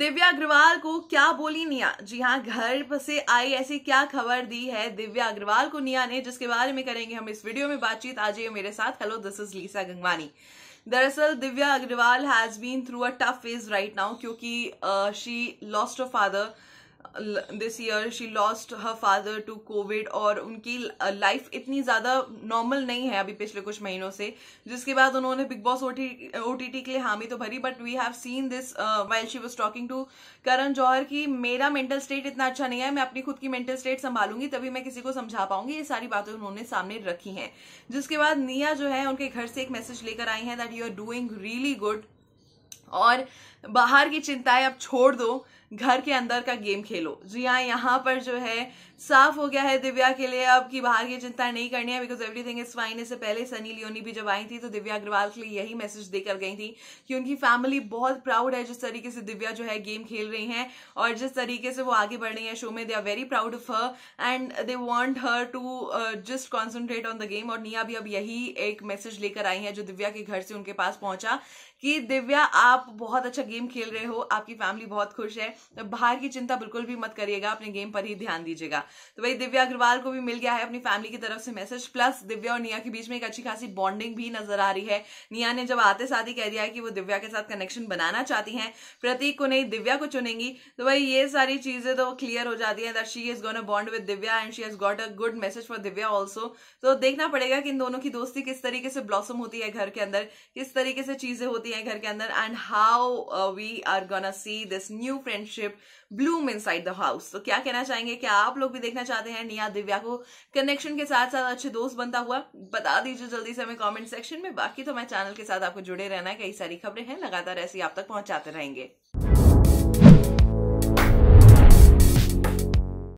दिव्या अग्रवाल को क्या बोली निया जी हाँ घर से आई ऐसी क्या खबर दी है दिव्या अग्रवाल को निया ने जिसके बारे में करेंगे हम इस वीडियो में बातचीत आज ये मेरे साथ hello this is Lisa Gangwani दरअसल Divya Agrawal has been through a tough phase right now क्योंकि she lost a father this year she lost her father to covid और उनकी लाइफ इतनी ज़्यादा नॉर्मल नहीं है अभी पिछले कुछ महीनों से जिसके बाद उन्होंने Bigg Boss O T T के लिए हामी तो भरी but we have seen this while she was talking to Karan Johar की मेरा मेंटल स्टेट इतना अच्छा नहीं है मैं अपनी खुद की मेंटल स्टेट संभालूंगी तभी मैं किसी को समझा पाऊंगी ये सारी बातें उन्होंने सामने रखी हैं जिसके बाद निया जो है उनके घर से एक मैसेज लेकर आई है that you are doing really good और बाहर की चिंताएं अब छोड़ दो घर के अंदर का गेम खेलो जी हाँ यहाँ पर जो है साफ हो गया है दिव्या के लिए अब की बाहर की चिंता नहीं करनी है बिकॉज एवरीथिंग इज फाइन इससे पहले सनी लियोनी भी जब आई थी तो दिव्या अग्रवाल के लिए यही मैसेज देकर गई थी कि उनकी फैमिली बहुत प्राउड है जिस तरीके से दिव्या जो है गेम खेल रही हैं और जिस तरीके से वो आगे बढ़ रही है शो में they are very proud of her and they want her to just concentrate on the game और निया भी अब यही एक मैसेज लेकर आई है जो दिव्या के घर से उनके पास पहुंचा कि दिव्या आप बहुत अच्छा गेम खेल रहे हो आपकी फैमिली बहुत खुश है तो बाहर की चिंता बिल्कुल भी मत करिएगा अपने गेम पर ही ध्यान दीजिएगा तो भाई दिव्या अग्रवाल को भी मिल गया है अपनी फैमिली की तरफ से मैसेज प्लस दिव्या और निया के बीच में एक अच्छी खासी बॉन्डिंग भी नजर आ रही है निया ने जब आते साथ ही कह दिया है कि वो दिव्या के साथ कनेक्शन बनाना चाहती है प्रतीक को नहीं दिव्या को चुनेंगी तो भाई ये सारी चीजें तो क्लियर हो जाती है that she is gone a bond with Divya and she has got a good message for Divya also तो देखना पड़ेगा कि इन दोनों की दोस्ती किस तरीके से ब्लॉसम होती है घर के अंदर किस तरीके से चीजें होती हैं घर के अंदर and how we are gonna see this new friendship relationship bloom inside the house तो क्या कहना चाहेंगे क्या आप लोग भी देखना चाहते हैं निया दिव्या को कनेक्शन के साथ साथ अच्छे दोस्त बनता हुआ बता दीजिए जल्दी से हमें कॉमेंट सेक्शन में बाकी तो मैं चैनल के साथ आपको जुड़े रहना है कई सारी खबरें हैं लगातार ऐसी आप तक पहुंचाते रहेंगे